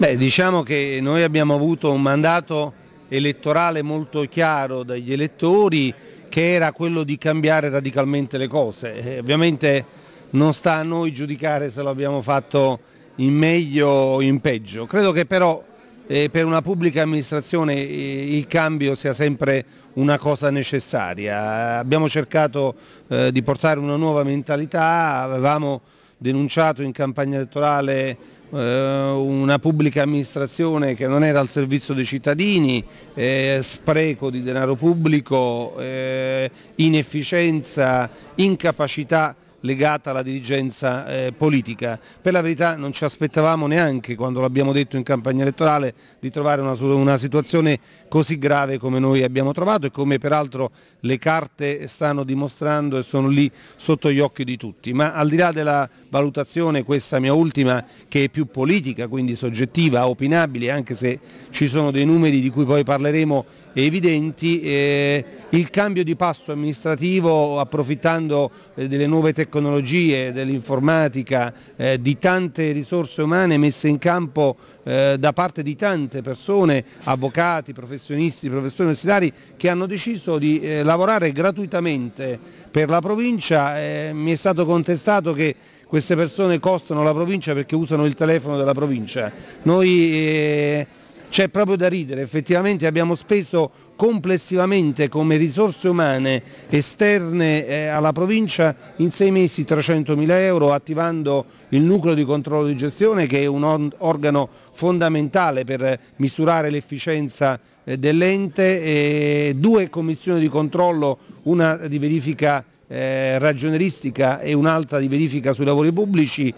Beh, diciamo che noi abbiamo avuto un mandato elettorale molto chiaro dagli elettori che era quello di cambiare radicalmente le cose. Eh, ovviamente non sta a noi giudicare se lo abbiamo fatto in meglio o in peggio. Credo che però eh, per una pubblica amministrazione eh, il cambio sia sempre una cosa necessaria. Abbiamo cercato eh, di portare una nuova mentalità, avevamo denunciato in campagna elettorale eh, una pubblica amministrazione che non era al servizio dei cittadini, eh, spreco di denaro pubblico, eh, inefficienza, incapacità legata alla dirigenza eh, politica. Per la verità non ci aspettavamo neanche, quando l'abbiamo detto in campagna elettorale, di trovare una, una, situazione così grave come noi abbiamo trovato e come peraltro le carte stanno dimostrando e sono lì sotto gli occhi di tutti. Ma al di là della valutazione, questa mia ultima, che è più politica, quindi soggettiva, opinabile, anche se ci sono dei numeri di cui poi parleremo evidenti, eh, il cambio di passo amministrativo approfittando eh, delle nuove tecnologie, dell'informatica, eh, di tante risorse umane messe in campo eh, da parte di tante persone, avvocati, professionisti, professori universitari che hanno deciso di eh, lavorare gratuitamente per la provincia, eh, mi è stato contestato che queste persone costano la provincia perché usano il telefono della provincia. Noi, c'è proprio da ridere, effettivamente abbiamo speso complessivamente come risorse umane esterne eh, alla provincia in sei mesi 300 mila euro attivando il nucleo di controllo di gestione che è un organo fondamentale per misurare l'efficienza eh, dell'ente, due commissioni di controllo, una di verifica eh, ragioneristica e un'altra di verifica sui lavori pubblici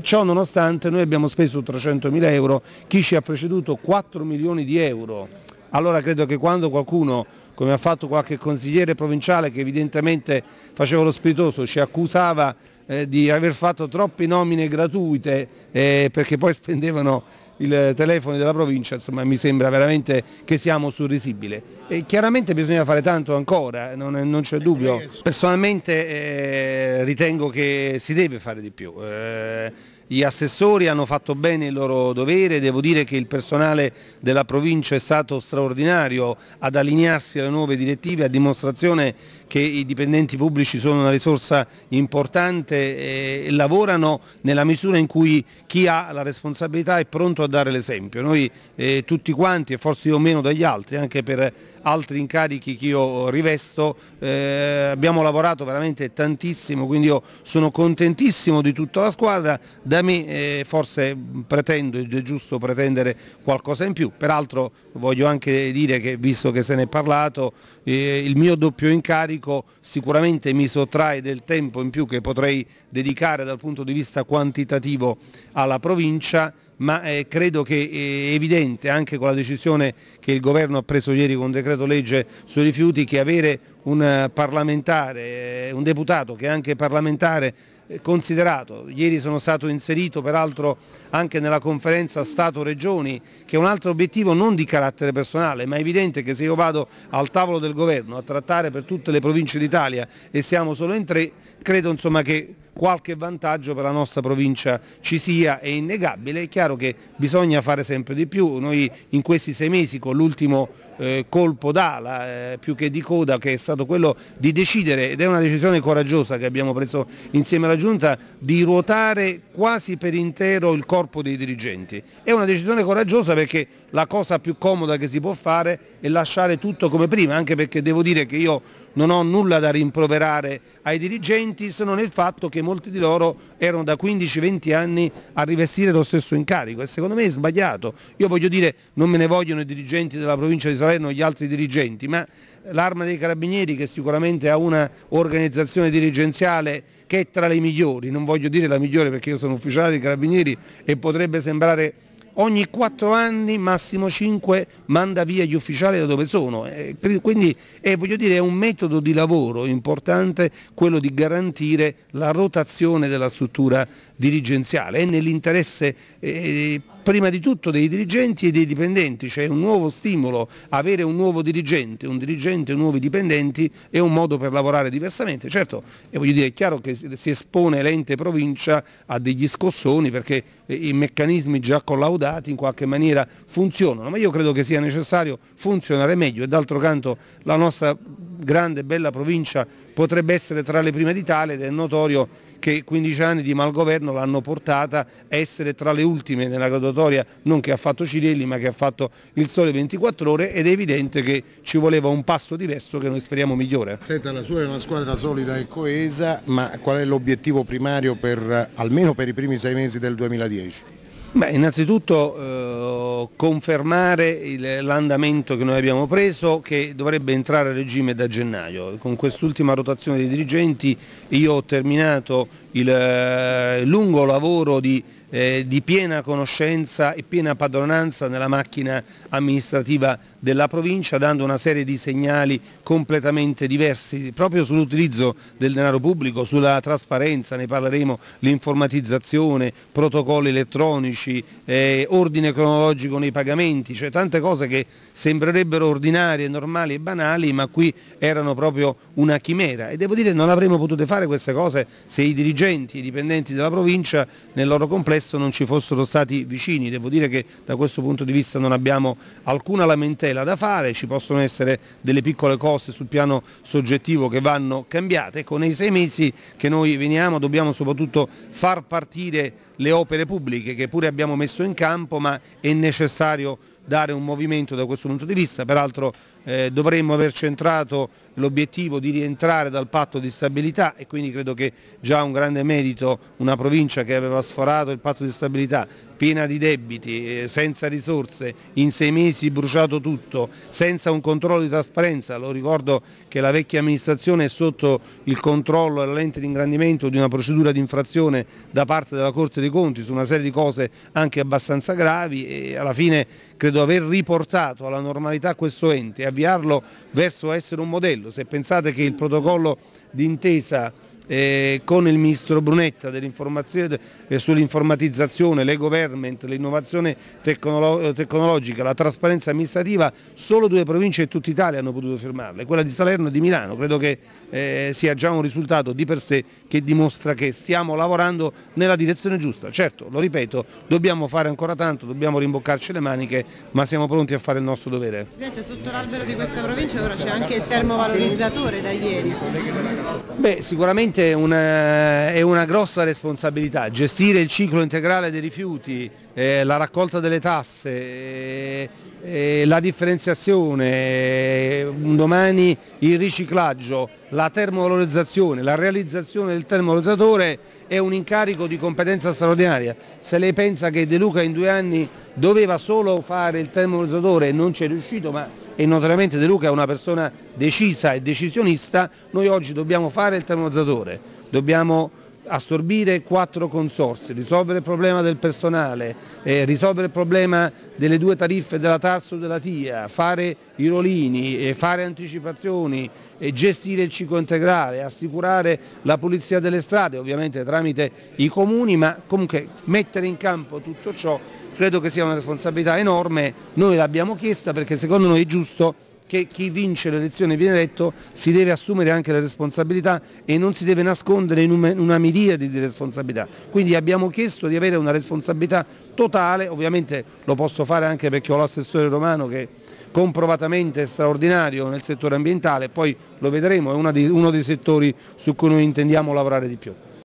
Ciò nonostante noi abbiamo speso 300 mila euro, chi ci ha preceduto 4 milioni di euro. Allora credo che quando qualcuno come ha fatto qualche consigliere provinciale che evidentemente faceva lo spiritoso, ci accusava eh, di aver fatto troppe nomine gratuite eh, perché poi spendevano il telefono della provincia, insomma mi sembra veramente che siamo sul risibile. E chiaramente bisogna fare tanto ancora, non, non c'è dubbio. Personalmente eh, ritengo che si deve fare di più. Eh, gli assessori hanno fatto bene il loro dovere, devo dire che il personale della provincia è stato straordinario ad allinearsi alle nuove direttive, a dimostrazione che i dipendenti pubblici sono una risorsa importante eh, e lavorano nella misura in cui chi ha la responsabilità è pronto a dare l'esempio. Noi eh, tutti quanti, e forse io meno dagli altri, anche per altri incarichi che io rivesto, eh, abbiamo lavorato veramente tantissimo, quindi io sono contentissimo di tutta la squadra. Da problemi e eh, forse pretendo, è giusto pretendere qualcosa in più, peraltro voglio anche dire che visto che se ne è parlato eh, il mio doppio incarico sicuramente mi sottrae del tempo in più che potrei dedicare dal punto di vista quantitativo alla provincia ma eh, credo che eh, è evidente anche con la decisione che il governo ha preso ieri con decreto legge sui rifiuti che avere un eh, parlamentare, un deputato che è anche parlamentare eh, considerato. Ieri sono stato inserito peraltro anche nella conferenza Stato-Regioni che è un altro obiettivo non di carattere personale ma è evidente che se io vado al tavolo del governo a trattare per tutte le province d'Italia e siamo solo in tre credo insomma, che qualche vantaggio per la nostra provincia ci sia è innegabile, è chiaro che bisogna fare sempre di più, noi in questi sei mesi con l'ultimo eh, colpo d'ala eh, più che di coda che è stato quello di decidere, ed è una decisione coraggiosa che abbiamo preso insieme alla Giunta, di ruotare quasi per intero il corpo dei dirigenti. È una decisione coraggiosa perché la cosa più comoda che si può fare è lasciare tutto come prima, anche perché devo dire che io non ho nulla da rimproverare ai dirigenti se non il fatto che molti di loro erano da 15-20 anni a rivestire lo stesso incarico e secondo me è sbagliato. Io voglio dire non me ne vogliono i dirigenti della provincia di Salerno e gli altri dirigenti, ma l'arma dei carabinieri che sicuramente ha una organizzazione dirigenziale che è tra le migliori, non voglio dire la migliore perché io sono ufficiale dei carabinieri e potrebbe sembrare ogni 4 anni, massimo 5, manda via gli ufficiali da dove sono. Eh, quindi eh, dire, è un metodo di lavoro importante quello di garantire la rotazione della struttura dirigenziale, è nell'interesse eh, prima di tutto dei dirigenti e dei dipendenti, cioè un nuovo stimolo, avere un nuovo dirigente, un dirigente, nuovi dipendenti è un modo per lavorare diversamente. Certo, e voglio dire, è chiaro che si espone l'ente provincia a degli scossoni perché eh, i meccanismi già collaudati in qualche maniera funzionano, ma io credo che sia necessario funzionare meglio e d'altro canto la nostra grande e bella provincia potrebbe essere tra le prime d'Italia ed è notorio che 15 anni di malgoverno l'hanno portata a essere tra le ultime nella graduatoria non che ha fatto Cirelli ma che ha fatto il Sole 24 Ore ed è evidente che ci voleva un passo diverso che noi speriamo migliore. Senta, la sua è una squadra solida e coesa ma qual è l'obiettivo primario per, almeno per i primi sei mesi del 2010? Beh, innanzitutto eh, confermare l'andamento che noi abbiamo preso che dovrebbe entrare a regime da gennaio. Con quest'ultima rotazione dei dirigenti io ho terminato il eh, lungo lavoro di eh, di piena conoscenza e piena padronanza nella macchina amministrativa della provincia dando una serie di segnali completamente diversi proprio sull'utilizzo del denaro pubblico, sulla trasparenza, ne parleremo, l'informatizzazione, protocolli elettronici, eh, ordine cronologico nei pagamenti, cioè tante cose che sembrerebbero ordinarie, normali e banali ma qui erano proprio una chimera e devo dire non avremmo potuto fare queste cose se i dirigenti, i dipendenti della provincia nel loro complesso non ci fossero stati vicini, devo dire che da questo punto di vista non abbiamo alcuna lamentela tutela da fare, ci possono essere delle piccole cose sul piano soggettivo che vanno cambiate. Ecco, nei sei mesi che noi veniamo dobbiamo soprattutto far partire le opere pubbliche che pure abbiamo messo in campo, ma è necessario dare un movimento da questo punto di vista, peraltro eh, dovremmo aver centrato l'obiettivo di rientrare dal patto di stabilità e quindi credo che già un grande merito una provincia che aveva sforato il patto di stabilità piena di debiti, eh, senza risorse, in sei mesi bruciato tutto, senza un controllo di trasparenza, lo ricordo che la vecchia amministrazione è sotto il controllo e l'ente di ingrandimento di una procedura di infrazione da parte della Corte dei Conti su una serie di cose anche abbastanza gravi e alla fine credo aver riportato alla normalità questo ente e avviarlo verso essere un modello, se pensate che il protocollo d'intesa eh, con il ministro Brunetta eh, sull'informatizzazione, l'e-government, l'innovazione tecnolo eh, tecnologica, la trasparenza amministrativa, solo due province di tutta Italia hanno potuto firmarle, quella di Salerno e di Milano. Credo che eh, sia già un risultato di per sé che dimostra che stiamo lavorando nella direzione giusta. Certo, lo ripeto, dobbiamo fare ancora tanto, dobbiamo rimboccarci le maniche, ma siamo pronti a fare il nostro dovere. Presidente, sotto l'albero di questa provincia ora c'è anche il termovalorizzatore da ieri. Beh, sicuramente sicuramente una, eh, è una grossa responsabilità, gestire il ciclo integrale dei rifiuti, eh, la raccolta delle tasse, eh, eh, la differenziazione, eh, un domani il riciclaggio, la termovalorizzazione, la realizzazione del termovalorizzatore è un incarico di competenza straordinaria. Se lei pensa che De Luca in due anni doveva solo fare il termovalorizzatore e non ci è riuscito, ma e notoriamente De Luca è una persona decisa e decisionista, noi oggi dobbiamo fare il termonizzatore, dobbiamo assorbire quattro consorsi, risolvere il problema del personale, eh, risolvere il problema delle due tariffe della Tarso e della TIA, fare i rolini, eh, fare anticipazioni, eh, gestire il ciclo integrale, assicurare la pulizia delle strade, ovviamente tramite i comuni, ma comunque mettere in campo tutto ciò credo che sia una responsabilità enorme, noi l'abbiamo chiesta perché secondo noi è giusto che chi vince l'elezione viene eletto si deve assumere anche le responsabilità e non si deve nascondere in una miriade di responsabilità. Quindi abbiamo chiesto di avere una responsabilità totale, ovviamente lo posso fare anche perché ho l'assessore romano che comprovatamente straordinario nel settore ambientale, poi lo vedremo, è uno dei settori su cui noi intendiamo lavorare di più.